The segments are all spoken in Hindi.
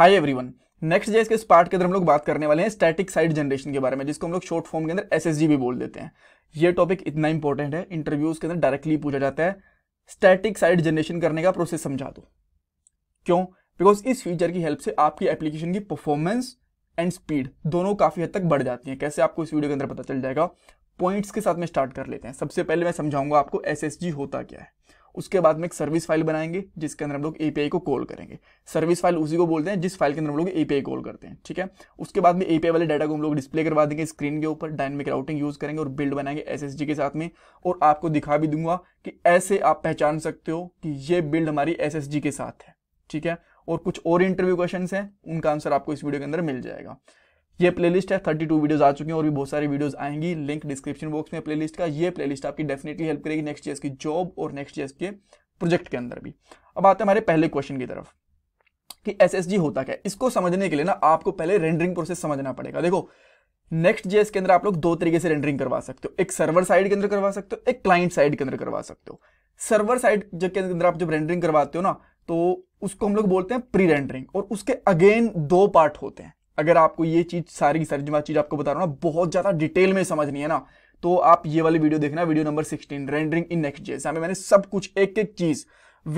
हाय एवरीवन नेक्स्ट जैसे इस पार्ट के अंदर हम लोग बात करने वाले हैं स्टैटिक साइड जनरेशन के बारे में जिसको हम लोग शॉर्ट फॉर्म के अंदर एस भी बोल देते हैं ये टॉपिक इतना इंपॉर्टेंट है इंटरव्यूज के अंदर डायरेक्टली पूछा जाता है स्टैटिक साइड जनरेशन करने का प्रोसेस समझा दो क्यों बिकॉज इस फीचर की हेल्प से आपकी एप्लीकेशन की परफॉर्मेंस एंड स्पीड दोनों काफ़ी हद तक बढ़ जाती है कैसे आपको इस वीडियो के अंदर पता चल जाएगा पॉइंट्स के साथ में स्टार्ट कर लेते हैं सबसे पहले मैं समझाऊंगा आपको एस होता क्या है उसके बाद में एक सर्विस फाइल बनाएंगे जिसके अंदर हम लोग एपीआई को कॉल करेंगे सर्विस फाइल उसी को बोलते हैं जिस फाइल के अंदर हम लोग एपीआई कॉल करते हैं ठीक है उसके बाद में एपीआई वाले डाटा को हम लोग डिस्प्ले करवा देंगे स्क्रीन के ऊपर डायनेमिक राउटिंग यूज करेंगे और बिल्ड बनाएंगे एस के साथ में और आपको दिखा भी दूंगा कि ऐसे आप पहचान सकते हो कि ये बिल्ड हमारी एस के साथ है ठीक है और कुछ और इंटरव्यू क्वेश्चन है उनका आंसर आपको इस वीडियो के अंदर मिल जाएगा ये प्लेलिस्ट है 32 वीडियोस आ चुकी हैं और भी बहुत सारी वीडियोस आएंगी लिंक डिस्क्रिप्शन बॉक्स में प्लेलिस्ट का ये प्लेलिस्ट आपकी डेफिनेटली हेल्प करेगी नेक्स्ट ईयर की जॉब और नेक्स्ट ईयर के प्रोजेक्ट के अंदर भी अब आते हैं हमारे पहले क्वेश्चन की तरफ कि एस होता क्या इसको समझने के लिए ना आपको पहले रेंडरिंग प्रोसेस समझना पड़ेगा देखो नेक्स्ट जेएस के अंदर आप लोग दो तरीके से रेंडरिंग करवा सकते हो एक सर्वर साइड के अंदर करवा सकते हो एक क्लाइंट साइड के अंदर करवा सकते हो सर्वर साइड के अंदर आप जब रेंडरिंग करवाते हो ना तो उसको हम लोग बोलते हैं प्री रेंडरिंग और उसके अगेन दो पार्ट होते हैं अगर आपको ये चीज़ सारी की सारी जो चीज़ आपको बता रहा हूँ ना बहुत ज़्यादा डिटेल में समझनी है ना तो आप ये वाली वीडियो देखना video number sixteen rendering in next JS में मैंने सब कुछ एक एक चीज़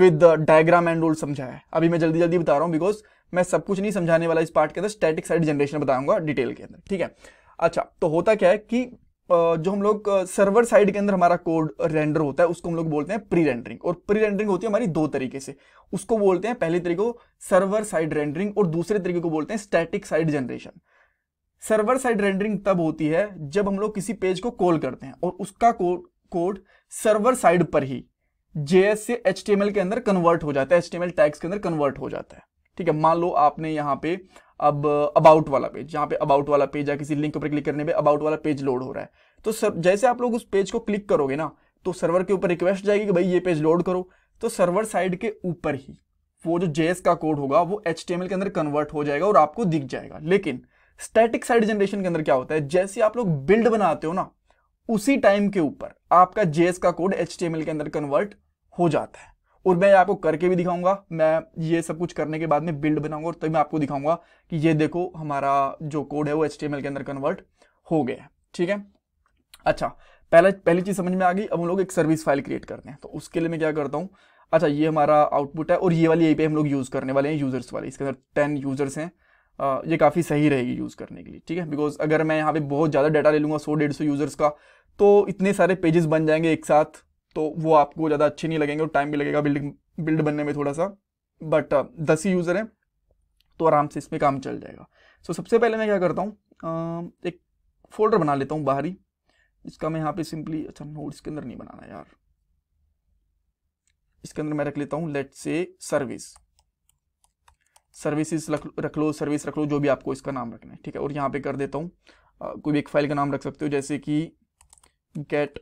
विद डायग्राम एंड रोल समझाया है अभी मैं जल्दी जल्दी बता रहा हूँ बिकॉज मैं सब कुछ नहीं समझाने वाला इस पार्ट के अंदर स्टैटिक साइड जनरेशन बताऊंगा डिटेल के अंदर ठीक है अच्छा तो होता क्या है कि जो हम लोग सर्वर साइड के अंदर हमारा कोड रेंडर होता है उसको हम लोग बोलते हैं प्री रेंडरिंग और प्री रेंडरिंग होती है हमारी दो तरीके से उसको बोलते हैं पहले तरीके को सर्वर साइड रेंडरिंग और दूसरे तरीके को बोलते हैं static side generation server side rendering तब होती है जब हम लोग किसी पेज को कॉल करते हैं और उसका कोड कोड सर्वर साइड पर ही जे से एच के अंदर कन्वर्ट हो जाता है एच टी के अंदर कन्वर्ट हो जाता है ठीक है मान लो आपने यहाँ पे अब अबाउट वाला पेज जहां पे अबाउट वाला पेज या किसी लिंक पर क्लिक करने पे अबाउट वाला पेज लोड हो रहा है तो सर जैसे आप लोग उस पेज को क्लिक करोगे ना तो सर्वर के ऊपर रिक्वेस्ट जाएगी कि भाई ये पेज लोड करो तो सर्वर साइड के ऊपर ही वो जो जेएस का कोड होगा वो एच के अंदर कन्वर्ट हो जाएगा और आपको दिख जाएगा लेकिन स्टैटिक साइड जनरेशन के अंदर क्या होता है जैसे आप लोग बिल्ड बनाते हो ना उसी टाइम के ऊपर आपका जेएस का कोड एच के अंदर कन्वर्ट हो जाता है और मैं आपको करके भी दिखाऊंगा मैं ये सब कुछ करने के बाद में बिल्ड बनाऊंगा और तभी मैं आपको दिखाऊंगा कि ये देखो हमारा जो कोड है वो एच के अंदर कन्वर्ट हो गया है ठीक है अच्छा पहले पहली चीज़ समझ में आ गई अब हम लोग एक सर्विस फाइल क्रिएट करते हैं तो उसके लिए मैं क्या करता हूँ अच्छा ये हमारा आउटपुट है और ये वाली ए हम लोग यूज़ करने वाले हैं यूज़र्स वाले इसके अंदर टेन यूज़र्स हैं ये काफ़ी सही रहेगी यूज़ करने के लिए ठीक है बिकॉज अगर मैं यहाँ पे बहुत ज़्यादा डाटा ले लूंगा सौ डेढ़ सौ यूज़र्स का तो इतने सारे पेजेस बन जाएंगे एक साथ तो वो आपको ज़्यादा अच्छे नहीं लगेंगे और टाइम भी लगेगा बिल्डिंग बिल्ड बनने में थोड़ा सा बट uh, दस ही यूज़र हैं तो आराम से इसमें काम चल जाएगा सो so, सबसे पहले मैं क्या करता हूँ एक फोल्डर बना लेता हूँ बाहरी इसका मैं यहाँ पे सिंपली अच्छा नोट इसके अंदर नहीं बनाना यार इसके अंदर मैं रख लेता हूँ लेट से सर्विस सर्विसेज रख लो सर्विस रख लो जो भी आपको इसका नाम रखना है ठीक है और यहाँ पे कर देता हूँ कोई भी एक फाइल का नाम रख सकते हो जैसे कि get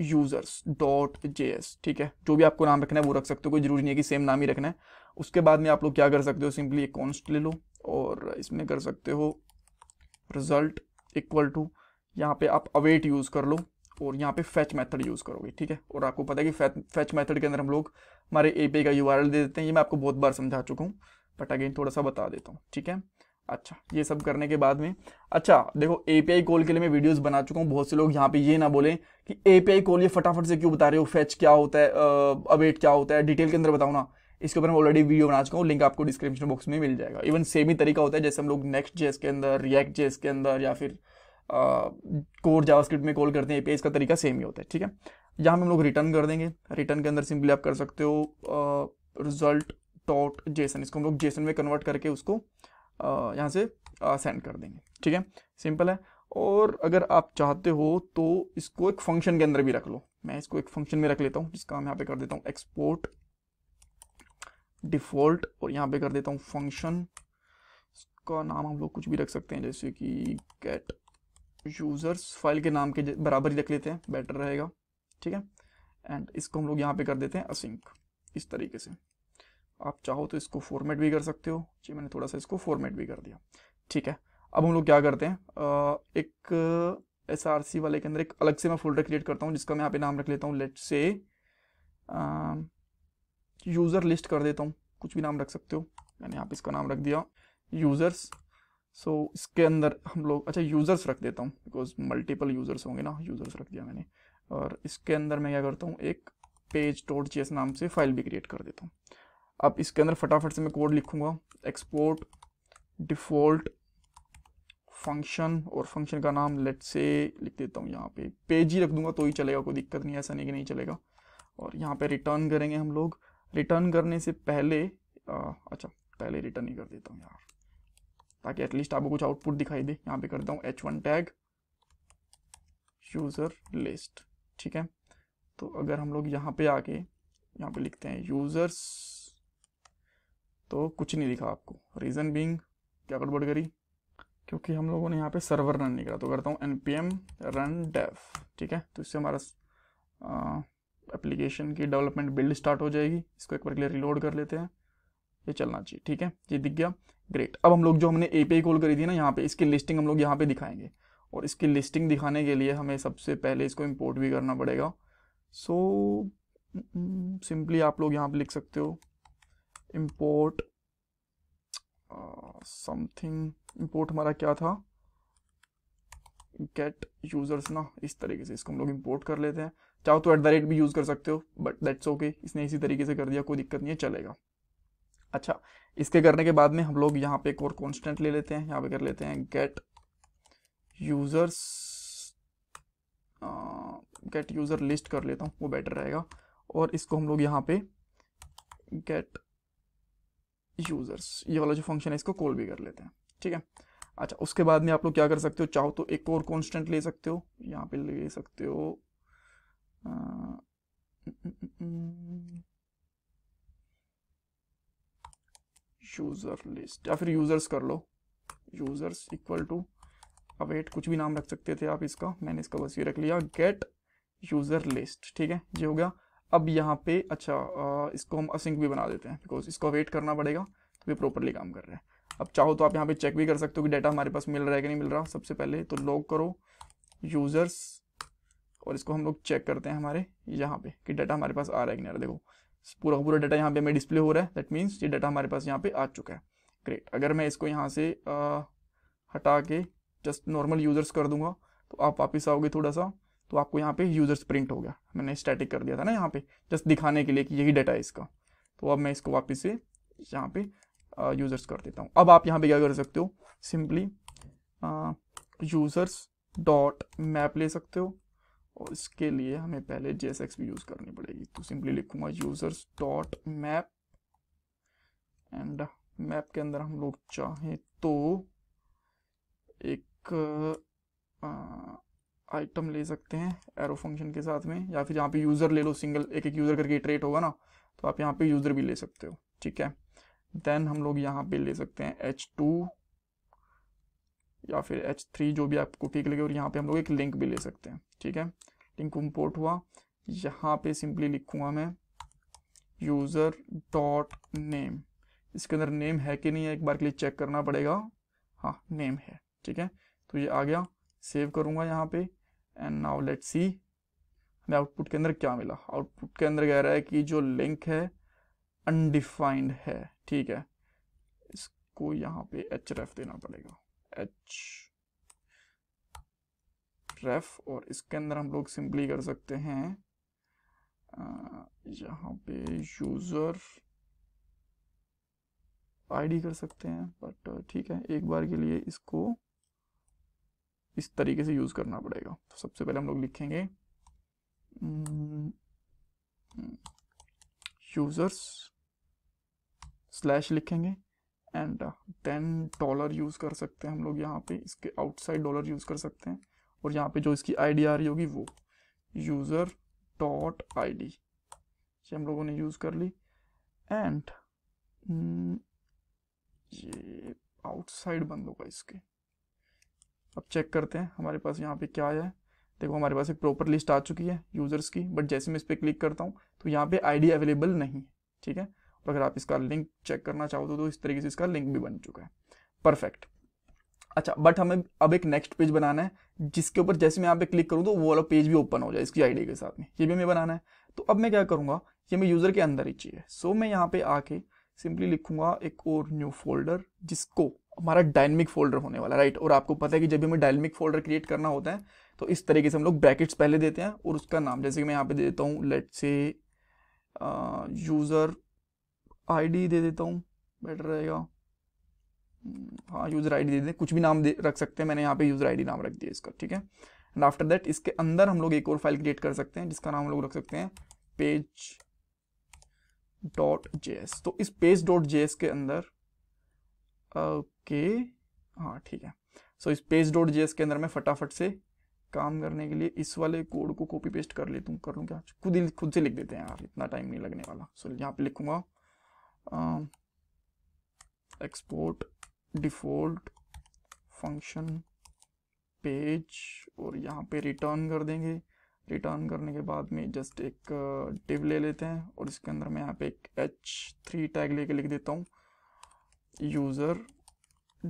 users dot J S ठीक है जो भी आपको नाम रखना है वो रख सकते हो कोई जरूरी नहीं है कि सेम नाम ही रखना है उसके बाद में आप लोग क्या कर सकते हो सिंपली एक कॉन्स्ट ले लो और इसमें कर सकते हो रिजल्ट इक्वल टू यहाँ पे आप अवेट यूज़ कर लो और यहाँ पे फैच मैथड यूज़ करोगे ठीक है और आपको पता है कि फैच मैथड के अंदर हम लोग हमारे ए का यू दे देते हैं ये मैं आपको बहुत बार समझा चुका हूँ बट अगेन थोड़ा सा बता देता हूँ ठीक है अच्छा ये सब करने के बाद में अच्छा देखो एपीआई कॉल के लिए मैं वीडियोस बना चुका हूँ बहुत से लोग यहाँ पे ये ना बोलें कि एपीआई कॉल ये फटाफट से क्यों बता रहे हो फैच क्या होता है अवेट क्या होता है डिटेल के अंदर बताओ ना इसके ऊपर मैं ऑलरेडी वीडियो बना चुका हूँ लिंक आपको डिस्क्रिप्शन बॉक्स में मिल जाएगा इवन सेम ही तरीका होता है जैसे हम लोग नेक्स्ट जेस के अंदर रिएक्ट जेस के अंदर या फिर कोर जावास्क्रिप्ट में कॉल करते हैं एपीआई इसका तरीका सेम ही होता है ठीक है यहाँ पे हम लोग रिटर्न कर देंगे रिटर्न के अंदर सिंपली आप कर सकते हो रिजल्ट डॉट जेसन इसको हम लोग जेसन में कन्वर्ट करके उसको uh, यहाँ से सेंड कर देंगे ठीक है सिंपल है और अगर आप चाहते हो तो इसको एक फंक्शन के अंदर भी रख लो मैं इसको एक फंक्शन में रख लेता हूँ जिसका मैं यहाँ पे कर देता हूँ एक्सपोर्ट डिफ़ॉल्ट और यहाँ पे कर देता हूँ फंक्शन इसका नाम हम लोग कुछ भी रख सकते हैं जैसे कि गेट यूज़र्स फाइल के नाम के बराबर ही रख लेते हैं बेटर रहेगा ठीक है एंड इसको हम लोग यहाँ पे कर देते हैं असिंक इस तरीके से आप चाहो तो इसको फॉर्मेट भी कर सकते हो जी मैंने थोड़ा सा इसको फॉर्मेट भी कर दिया ठीक है अब हम लोग क्या करते हैं एक एस आर सी वाले के अंदर एक अलग से मैं फोल्डर क्रिएट करता हूँ जिसका मैं यहाँ पे नाम रख लेता हूँ लेट से यूज़र लिस्ट कर देता हूँ कुछ भी नाम रख सकते हो मैंने यहाँ पे इसका नाम रख दिया यूज़र्स सो so, इसके अंदर हम लोग अच्छा यूज़र्स रख देता हूँ बिकॉज मल्टीपल यूज़र्स होंगे ना यूज़र्स रख दिया मैंने और इसके अंदर मैं क्या करता हूँ एक पेज डॉट जी नाम से फाइल भी क्रिएट कर देता हूँ अब इसके अंदर फटाफट से मैं कोड लिखूंगा एक्सपोर्ट डिफॉल्ट फंक्शन और फंक्शन का नाम लेट से लिख देता हूँ यहाँ पे पेज ही रख दूंगा तो ही चलेगा कोई दिक्कत नहीं ऐसा नहीं कि नहीं चलेगा और यहाँ पे रिटर्न करेंगे हम लोग रिटर्न करने से पहले आ, अच्छा पहले रिटर्न ही कर देता हूँ यार ताकि एटलीस्ट आपको कुछ आउटपुट दिखाई दे यहाँ पे करता हूँ H one tag user list ठीक है तो अगर हम लोग यहाँ पे आके यहाँ पे लिखते हैं यूज़र्स तो कुछ नहीं दिखा आपको रीज़न बींग क्या गड़बड़ करी क्योंकि हम लोगों ने यहाँ पे सर्वर रन नहीं करा तो करता हूँ N P M run dev ठीक है तो इससे हमारा एप्लीकेशन की डेवलपमेंट बिल्ड स्टार्ट हो जाएगी इसको एक बार के लिए रिलोड कर लेते हैं ये चलना चाहिए ठीक है ये दिख गया ग्रेट अब हम लोग जो हमने ए कॉल करी थी ना यहाँ पे इसकी लिस्टिंग हम लोग यहाँ पे दिखाएंगे और इसकी लिस्टिंग दिखाने के लिए हमें सबसे पहले इसको इम्पोर्ट भी करना पड़ेगा so so, simply mm, mm, आप लोग यहाँ पे लिख सकते हो इम्पोर्ट समथिंग इम्पोर्ट हमारा क्या था गेट यूजर्स ना इस तरीके से इसको हम लोग इम्पोर्ट कर लेते हैं चाहो तो एट द रेट भी यूज़ कर सकते हो बट दैट्स ओके इसने इसी तरीके से कर दिया कोई दिक्कत नहीं है चलेगा अच्छा इसके करने के बाद में हम लोग यहाँ पे एक और कॉन्स्टेंट ले लेते हैं यहाँ पे कर लेते हैं get users get user list कर लेता हूँ वो बेटर रहेगा और इसको हम लोग यहाँ पे गेट यूजर्स ये वाला जो फंक्शन है इसको कॉल भी कर लेते हैं ठीक है अच्छा उसके बाद में आप लोग क्या कर सकते हो चाहो तो एक और कॉन्स्टेंट ले सकते हो यहाँ पे ले सकते हो यूजर लिस्ट या फिर यूजर्स कर लो यूजर्स इक्वल टू अवेट कुछ भी नाम रख सकते थे आप इसका मैंने इसका बस ये रख लिया गेट यूजर लिस्ट ठीक है ये हो गया अब यहाँ पे अच्छा आ, इसको हम असिंक भी बना देते हैं बिकॉज इसको वेट करना पड़ेगा तो ये प्रॉपरली काम कर रहे हैं अब चाहो तो आप यहाँ पे चेक भी कर सकते हो कि डाटा हमारे पास मिल रहा है कि नहीं मिल रहा सबसे पहले तो लॉग करो यूज़र्स और इसको हम लोग चेक करते हैं हमारे यहाँ पे कि डाटा हमारे पास आ रहा है कि नहीं आ रहा देखो पूरा पूरा डाटा यहाँ पे हमें डिस्प्ले हो रहा है दैट मीन्स ये डाटा हमारे पास यहाँ पे आ चुका है ग्रेट अगर मैं इसको यहाँ से आ, हटा के जस्ट नॉर्मल यूज़र्स कर दूंगा तो आप वापिस आओगे थोड़ा सा तो आपको यहाँ पे यूजर्स प्रिंट हो गया मैंने स्टैटिक कर दिया था ना यहाँ पे जस्ट दिखाने के लिए कि यही डाटा है इसका तो अब मैं इसको वापस से यहाँ पे यूजर्स कर देता हूँ अब आप यहाँ पे क्या कर सकते हो सिंपली यूजर्स डॉट मैप ले सकते हो और इसके लिए हमें पहले जे भी यूज़ करनी पड़ेगी तो सिंपली लिखूंगा users dot map and map के अंदर हम लोग चाहें तो एक आ, आइटम ले सकते हैं एरो फंक्शन के साथ में या फिर यहाँ पे यूज़र ले लो सिंगल एक एक यूज़र करके इटरेट होगा ना तो आप यहाँ पे यूज़र भी ले सकते हो ठीक है देन हम लोग यहाँ पे ले सकते हैं एच टू या फिर एच थ्री जो भी आपको ठीक लगे और यहाँ पे हम लोग एक लिंक भी ले सकते हैं ठीक है लिंक इम्पोर्ट हुआ यहाँ पे सिंपली लिखूँगा मैं यूज़र डॉट नेम इसके अंदर नेम है कि नहीं है एक बार के लिए चेक करना पड़ेगा हाँ नेम है ठीक है तो ये आ गया सेव करूंगा यहाँ पे एंड नाउ लेट सी हमें आउटपुट के अंदर क्या मिला आउटपुट के अंदर कह रहा है कि जो लिंक है अनडिफाइंड है ठीक है इसको यहाँ पे एच रेफ देना पड़ेगा एच रेफ और इसके अंदर हम लोग सिंपली कर सकते हैं यहाँ पे यूजर आईडी कर सकते हैं बट ठीक है एक बार के लिए इसको इस तरीके से यूज़ करना पड़ेगा तो सबसे पहले हम लोग लिखेंगे यूज़र्स हम्म, स्लैश हम्म, लिखेंगे एंड देन डॉलर यूज़ कर सकते हैं हम लोग यहाँ पे इसके आउटसाइड डॉलर यूज़ कर सकते हैं और यहाँ पे जो इसकी आईडी आ रही होगी वो यूज़र डॉट आई डी ये हम लोगों ने यूज़ कर ली एंड हम्म, ये आउटसाइड बंद होगा इसके अब चेक करते हैं हमारे पास यहाँ पे क्या आया है देखो हमारे पास एक प्रॉपर लिस्ट आ चुकी है यूज़र्स की बट जैसे मैं इस पर क्लिक करता हूँ तो यहाँ पे आईडी अवेलेबल नहीं है ठीक है और अगर आप इसका लिंक चेक करना चाहो तो, तो इस तरीके से इसका लिंक भी बन चुका है परफेक्ट अच्छा बट हमें अब एक नेक्स्ट पेज बनाना है जिसके ऊपर जैसे मैं यहाँ पे क्लिक करूँ तो वो वाला पेज भी ओपन हो जाए इसकी आईडी के साथ में ये भी हमें बनाना है तो अब मैं क्या करूँगा ये हमें यूज़र के अंदर ही चाहिए सो मैं यहाँ पे आके सिंपली लिखूंगा एक और न्यू फोल्डर जिसको हमारा डायनेमिक फोल्डर होने वाला राइट और आपको पता है कि जब हमें डायनेमिक फोल्डर क्रिएट करना होता है तो इस तरीके से हम लोग ब्रैकेट्स पहले देते हैं और उसका नाम जैसे कि मैं यहाँ पे दे देता हूँ लेट से यूज़र आईडी दे देता हूँ बेटर रहेगा हम्म, हाँ यूज़र आईडी दे दें कुछ भी नाम दे रख सकते हैं मैंने यहाँ पे यूज़र आईडी नाम रख दिया इसका ठीक है एंड आफ्टर दैट इसके अंदर हम लोग एक और फाइल क्रिएट कर सकते हैं जिसका नाम हम लोग रख सकते हैं पेज डॉट जे तो इस पेज डॉट जे के अंदर ओके हाँ ठीक है सो इस पेज डॉट जी के अंदर मैं फटाफट से काम करने के लिए इस वाले कोड को कॉपी पेस्ट कर लेता हूँ कर लूँ क्या खुद ही खुद से लिख देते हैं यार इतना टाइम नहीं लगने वाला सो so, यहाँ पे लिखूँगा एक्सपोर्ट डिफॉल्ट फंक्शन पेज और यहाँ पे रिटर्न कर देंगे रिटर्न करने के बाद में जस्ट एक डिव ले लेते हैं और इसके अंदर मैं यहाँ पे एक एच थ्री टैग लेके लिख देता हूँ यूज़र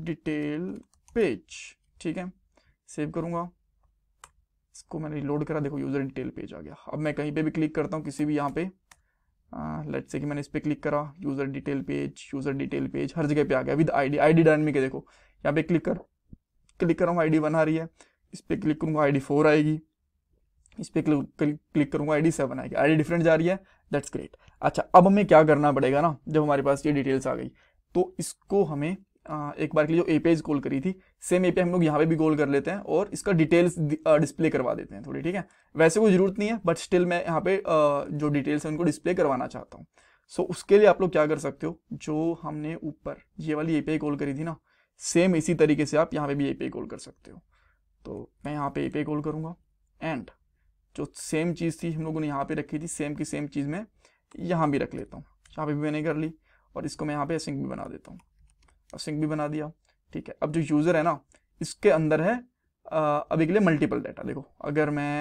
डिटेल पेज ठीक है सेव करूंगा इसको मैंने रिलोड करा देखो यूज़र डिटेल पेज आ गया अब मैं कहीं पे भी क्लिक करता हूँ किसी भी यहाँ पे लेट से कि मैंने इस पर क्लिक करा user detail page user detail page हर जगह पे आ गया विद आई डी डायनमिक देखो यहाँ पे क्लिक कर क्लिक कर रहा हूँ आई डी वन आ रही है इस पर क्लिक करूँगा आई डी फोर आएगी इस पर क्लिक क्लिक करूँगा आई डी सेवन आएगी आई डी डिफरेंट जा रही है दैट्स ग्रेट अच्छा अब हमें क्या करना पड़ेगा ना जब हमारे पास ये डिटेल्स आ गई तो इसको हमें एक बार के लिए जो ए पेज कॉल करी थी सेम ए पे हम लोग यहाँ पे भी कॉल कर लेते हैं और इसका डिटेल्स डिस्प्ले करवा देते हैं थोड़ी ठीक है वैसे कोई ज़रूरत नहीं है बट स्टिल मैं यहाँ पे जो डिटेल्स है उनको डिस्प्ले करवाना चाहता हूँ सो उसके लिए आप लोग क्या कर सकते हो जो हमने ऊपर ये वाली ए कॉल करी थी ना सेम इसी तरीके से आप यहाँ पे भी ए कॉल कर सकते हो तो मैं यहाँ पे ए कॉल करूँगा एंड जो सेम चीज़ थी हम लोगों ने यहाँ पे रखी थी सेम की सेम चीज़ मैं यहाँ भी रख लेता हूँ यहाँ पे भी मैंने कर ली और इसको मैं यहाँ पे सिंक भी बना देता हूँ सिंक भी बना दिया ठीक है अब जो यूज़र है ना इसके अंदर है अभी के लिए मल्टीपल डाटा देखो अगर मैं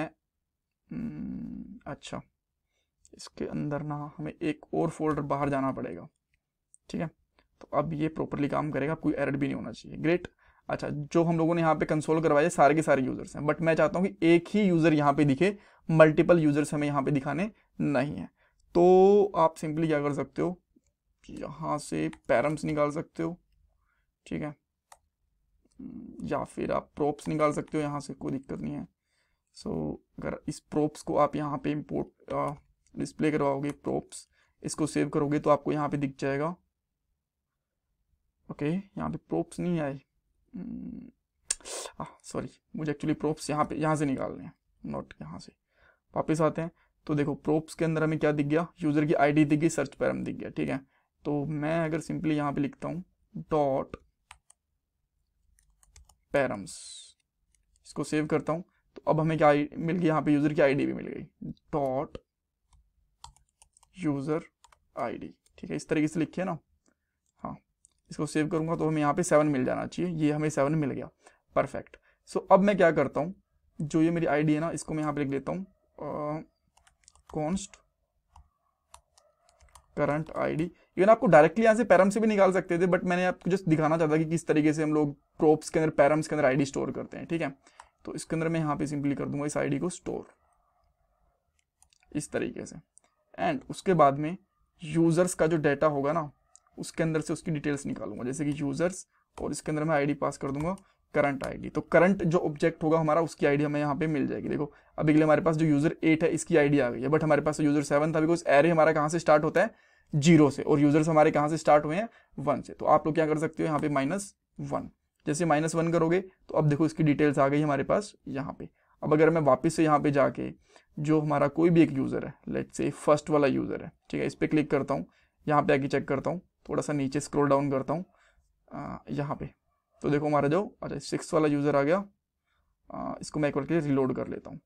हम्म, अच्छा इसके अंदर ना हमें एक और फोल्डर बाहर जाना पड़ेगा ठीक है तो अब ये प्रॉपरली काम करेगा कोई एरर भी नहीं होना चाहिए ग्रेट अच्छा जो हम लोगों ने यहाँ पे कंसोल करवाए सारे के सारे यूजर्स हैं बट मैं चाहता हूँ कि एक ही यूज़र यहाँ पे दिखे मल्टीपल यूजर्स हमें यहाँ पे दिखाने नहीं है तो आप सिंपली क्या कर सकते हो यहाँ से पैरम्स निकाल सकते हो ठीक है या फिर आप प्रोप्स निकाल सकते हो यहाँ से कोई दिक्कत नहीं है सो so, अगर इस प्रोप्स को आप यहाँ पे इम्पोर्ट डिस्प्ले करवाओगे प्रोप्स इसको सेव करोगे तो आपको यहाँ पे दिख जाएगा ओके okay, यहाँ पे प्रोप्स नहीं आए सॉरी hmm, ah, मुझे एक्चुअली प्रोप्स यहाँ पे यहाँ से निकालने हैं नॉट यहाँ से वापस आते हैं तो देखो प्रोप्स के अंदर हमें क्या दिख गया यूजर की आईडी दिख गई सर्च पैरम दिख गया ठीक है तो मैं अगर सिंपली यहां पे लिखता हूं डॉट पैरम्स इसको सेव करता हूं तो अब हमें क्या मिल गई यहां पे यूज़र की आईडी भी मिल गई डॉट यूज़र आईडी ठीक है इस तरीके से लिखिए ना हाँ इसको सेव करूंगा तो हमें यहाँ पे सेवन मिल जाना चाहिए ये हमें सेवन मिल गया परफेक्ट सो अब मैं क्या करता हूं जो ये मेरी आईडी है ना इसको मैं यहाँ पे लिख लेता हूँ कॉन्स्ट करंट आईडी इवन आपको डायरेक्टली यहाँ से पैरम से भी निकाल सकते थे बट मैंने आपको जस्ट दिखाना चाहता कि किस तरीके से हम लोग प्रोप्स के अंदर पैरम्स के अंदर आईडी स्टोर करते हैं ठीक है तो इसके अंदर मैं यहाँ पे सिंपली कर दूंगा इस आईडी को स्टोर इस तरीके से एंड उसके बाद में यूजर्स का जो डाटा होगा ना उसके अंदर से उसकी डिटेल्स निकालूंगा जैसे कि यूजर्स और इसके अंदर मैं आईडी पास कर दूंगा करंट आएगी तो करंट जो ऑब्जेक्ट होगा हमारा उसकी आईडी हमें यहाँ पे मिल जाएगी देखो अभी के लिए हमारे पास जो यूजर एट है इसकी आईडी आ गई है बट हमारे पास यूजर सेवन था बिकॉज एरे हमारा कहाँ से स्टार्ट होता है जीरो से और यूजर्स हमारे कहाँ से स्टार्ट हुए हैं वन से तो आप लोग क्या कर सकते हो यहाँ पे माइनस वन जैसे माइनस वन करोगे तो अब देखो इसकी डिटेल्स आ गई हमारे पास यहाँ पे अब अगर मैं वापस से यहाँ पे जाके जो हमारा कोई भी एक यूज़र है लेट से फर्स्ट वाला यूज़र है ठीक है इस पर क्लिक करता हूँ यहाँ पे आके चेक करता हूँ थोड़ा सा नीचे स्क्रोल डाउन करता हूँ यहाँ पे तो देखो हमारा जो अच्छा सिक्स वाला यूज़र आ गया आ, इसको मैं एक बार के लिए रिलोड कर लेता हूँ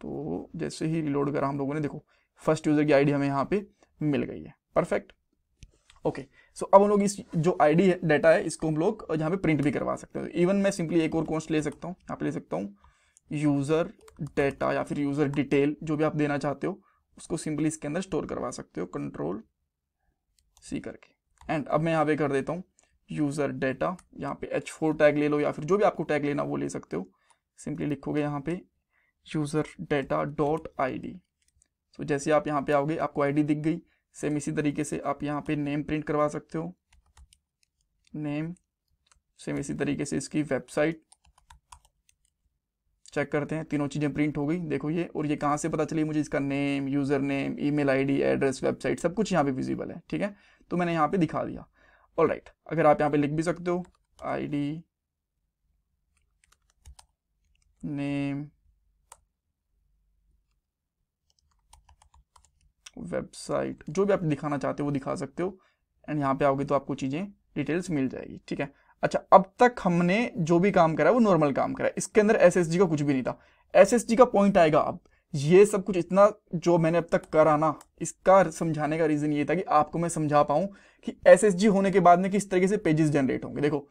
तो जैसे ही रिलोड करा हम लोगों ने देखो फर्स्ट यूज़र की आईडी हमें यहाँ पे मिल गई है परफेक्ट ओके सो अब हम लोग इस जो आईडी है डाटा है इसको हम लोग यहाँ पे प्रिंट भी करवा सकते हैं इवन मैं सिंपली एक और कौन ले सकता हूँ यहाँ पे ले सकता हूँ यूज़र डाटा या फिर यूज़र डिटेल जो भी आप देना चाहते हो उसको सिंपली इसके अंदर स्टोर करवा सकते हो कंट्रोल सी करके एंड अब मैं यहाँ पे कर देता हूँ यूज़र डेटा यहाँ पे एच फोर टैग ले लो या फिर जो भी आपको टैग लेना वो ले सकते हो सिंपली लिखोगे यहाँ पे user data dot I D तो जैसे आप यहाँ पे आओगे आपको डी दिख गई सेम इसी तरीके से आप यहाँ पे नेम प्रिंट करवा सकते हो नेम सेम इसी तरीके से इसकी वेबसाइट चेक करते हैं तीनों चीज़ें प्रिंट हो गई देखो ये और ये कहाँ से पता चली मुझे इसका name user name email ID address website सब कुछ यहाँ पे विजिबल है ठीक है तो मैंने यहाँ पे दिखा दिया ऑल राइट अगर आप यहाँ पे लिख भी सकते हो आई डी नेम वेबसाइट जो भी आप दिखाना चाहते हो वो दिखा सकते हो एंड यहाँ पे आओगे तो आपको चीज़ें डिटेल्स मिल जाएगी ठीक है अच्छा अब तक हमने जो भी काम करा है वो नॉर्मल काम करा इसके अंदर एस का कुछ भी नहीं था एस का पॉइंट आएगा अब ये सब कुछ इतना जो मैंने अब तक करा ना इसका समझाने का रीज़न ये था कि आपको मैं समझा पाऊं कि एसएसजी होने के बाद में किस तरीके से पेजेस जनरेट होंगे देखो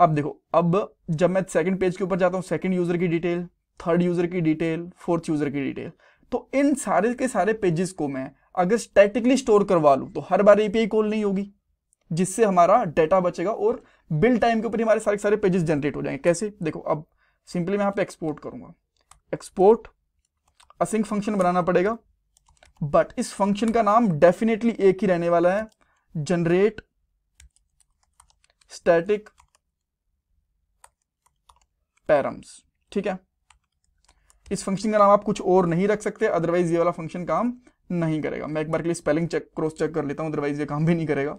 अब देखो अब जब मैं सेकंड पेज के ऊपर जाता हूँ सेकंड यूज़र की डिटेल थर्ड यूज़र की डिटेल फोर्थ यूज़र की डिटेल तो इन सारे के सारे पेजेस को मैं अगर स्टैटिकली स्टोर करवा लूँ तो हर बार एपीआई कॉल नहीं होगी जिससे हमारा डाटा बचेगा और बिल टाइम के ऊपर हमारे सारे सारे पेजेस जनरेट हो जाएंगे कैसे देखो अब सिंपली मैं यहाँ पे एक्सपोर्ट करूँगा एक्सपोर्ट असिंक फंक्शन बनाना पड़ेगा बट इस फंक्शन का नाम डेफिनेटली एक ही रहने वाला है जनरेट स्टैटिक पैरम्स ठीक है इस फंक्शन का नाम आप कुछ और नहीं रख सकते अदरवाइज ये वाला फंक्शन काम नहीं करेगा मैं एक बार के लिए स्पेलिंग चेक क्रॉस चेक कर लेता हूं अदरवाइज ये काम भी नहीं करेगा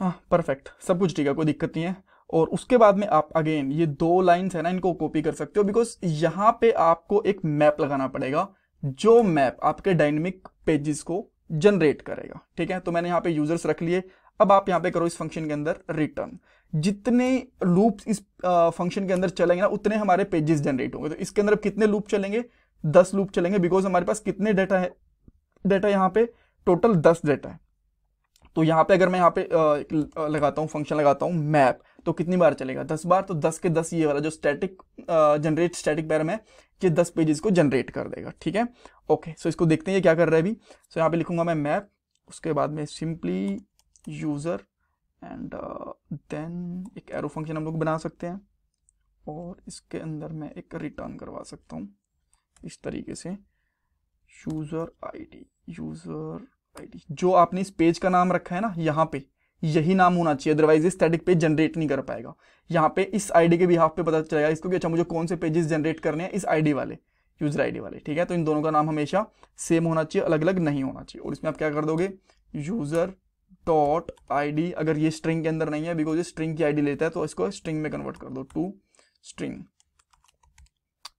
हाँ परफेक्ट सब कुछ ठीक है कोई दिक्कत नहीं है और उसके बाद में आप अगेन ये दो लाइन है ना इनको कॉपी कर सकते हो बिकॉज यहां पे आपको एक मैप लगाना पड़ेगा जो मैप आपके डायनेमिक पेजेस को जनरेट करेगा ठीक है तो मैंने यहां पे यूजर्स रख लिए अब आप यहां पे करो इस फंक्शन के अंदर रिटर्न जितने लूप्स इस फंक्शन के अंदर चलेंगे ना उतने हमारे पेजेस जनरेट होंगे तो इसके अंदर कितने लूप चलेंगे दस लूप चलेंगे बिकॉज हमारे पास कितने डेटा है डेटा यहां पे टोटल दस डेटा है तो यहाँ पे अगर मैं यहाँ पे लगाता हूँ फंक्शन लगाता हूँ मैप तो कितनी बार चलेगा दस बार तो दस के दस ये वाला जो स्टैटिक जनरेट स्टैटिक पैरम है ये दस पेजेस को जनरेट कर देगा ठीक है ओके सो इसको देखते हैं ये क्या कर रहा है अभी सो यहाँ पे लिखूंगा मैं मैप उसके बाद में सिंपली यूज़र एंड देन एक एरो फंक्शन हम लोग बना सकते हैं और इसके अंदर मैं एक रिटर्न करवा सकता हूँ इस तरीके से यूज़र आईडी यूज़र जो आपने इस पेज का नाम रखा है ना यहाँ पे यही नाम होना चाहिए अदरवाइज ये स्टैटिक पेज जनरेट नहीं कर पाएगा यहाँ पे इस आईडी के बिहाफ पे पता चलेगा इसको कि अच्छा मुझे कौन से पेजेस जनरेट करने हैं इस आईडी वाले यूजर आईडी वाले ठीक है तो इन दोनों का नाम हमेशा सेम होना चाहिए अलग अलग नहीं होना चाहिए और इसमें आप क्या कर दोगे यूजर डॉट आईडी अगर ये स्ट्रिंग के अंदर नहीं है बिकॉज ये स्ट्रिंग की आईडी लेता है तो इसको स्ट्रिंग में कन्वर्ट कर दो टू स्ट्रिंग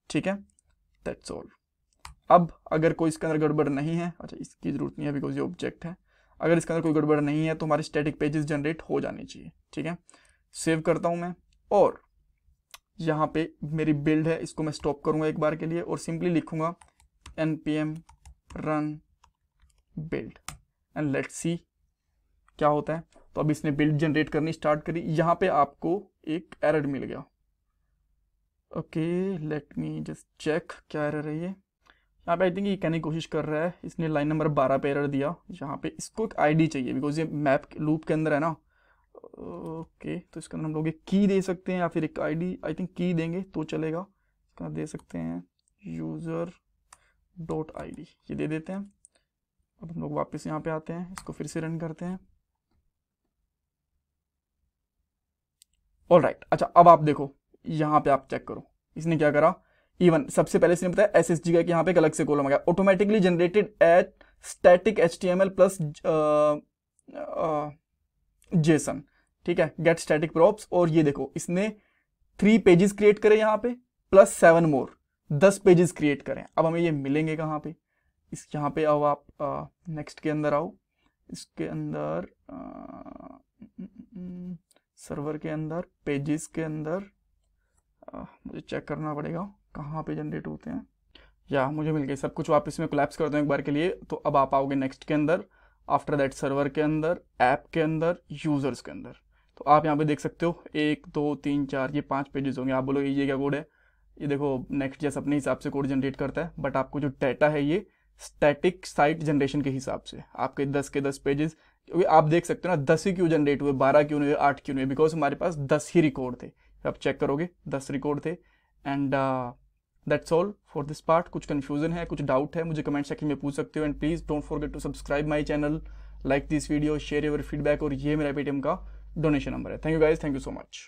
ठीक है दैट्स ऑल अब अगर कोई इसके अंदर गड़बड़ नहीं है अच्छा इसकी ज़रूरत नहीं है बिकॉज ये ऑब्जेक्ट है अगर इसके अंदर कोई गड़बड़ नहीं है तो हमारे स्टैटिक पेजेस जनरेट हो जाने चाहिए ठीक है सेव करता हूँ मैं और यहाँ पे मेरी बिल्ड है इसको मैं स्टॉप करूँगा एक बार के लिए और सिंपली लिखूँगा N P M run build and let see क्या होता है तो अब इसने बिल्ड जनरेट करनी स्टार्ट करी यहाँ पे आपको एक एरर मिल गया okay let me just check क्या एरर है ये यहाँ पे आई थिंक ये कहने की कोशिश कर रहा है इसने लाइन नंबर बारह पे एरर दिया यहाँ पे इसको एक आईडी चाहिए बिकॉज ये मैप लूप के अंदर है ना ओके तो इसके अंदर हम लोग एक की दे सकते हैं या फिर एक आईडी आई थिंक की देंगे तो चलेगा इसका दे सकते हैं यूज़र डॉट आई ये दे देते हैं अब हम लोग वापस यहाँ पे आते हैं इसको फिर से रन करते हैं ऑल राइट अच्छा अब आप देखो यहाँ पे आप चेक करो इसने क्या करा इवन e सबसे पहले इसने बताया एस एस जी का यहाँ पे अलग से कॉलम आ गया automatically generated H static H T M L plus JSON ठीक है गेट स्टैटिक प्रॉप्स और ये देखो इसने थ्री पेजेस क्रिएट करे यहाँ पे प्लस सेवन मोर दस पेजेस क्रिएट करें अब हमें ये मिलेंगे कहाँ पे इस यहाँ पे आओ आप नेक्स्ट uh, के अंदर आओ इसके अंदर सर्वर uh, के अंदर पेजेस के अंदर आ, uh, मुझे चेक करना पड़ेगा कहाँ पे जनरेट होते हैं या मुझे मिल गई सब कुछ वापस में क्लैप्स कर दूँ एक बार के लिए तो अब आप आओगे नेक्स्ट के अंदर आफ्टर दैट सर्वर के अंदर ऐप के अंदर यूज़र्स के अंदर तो आप यहाँ पे देख सकते हो एक दो तीन चार ये पांच पेजेस होंगे आप बोलो ये क्या कोड है ये देखो नेक्स्ट जैसे अपने हिसाब से कोड जनरेट करता है बट आपको जो डाटा है ये स्टैटिक साइट जनरेशन के हिसाब से आपके दस के दस पेजेस क्योंकि आप देख सकते हो ना दस ही क्यों जनरेट हुए बारह क्यों नहीं हुए आठ क्यों नहीं हुए बिकॉज हमारे पास दस ही रिकॉर्ड थे आप चेक करोगे दस रिकॉर्ड थे and that's all for this part कुछ कन्फ्यूजन है कुछ डाउट है मुझे कमेंट सेक्शन में पूछ सकते हो and please don't forget to subscribe my channel like this video share your feedback और ये मेरा पेटीएम का डोनेशन नंबर है thank you guys thank you so much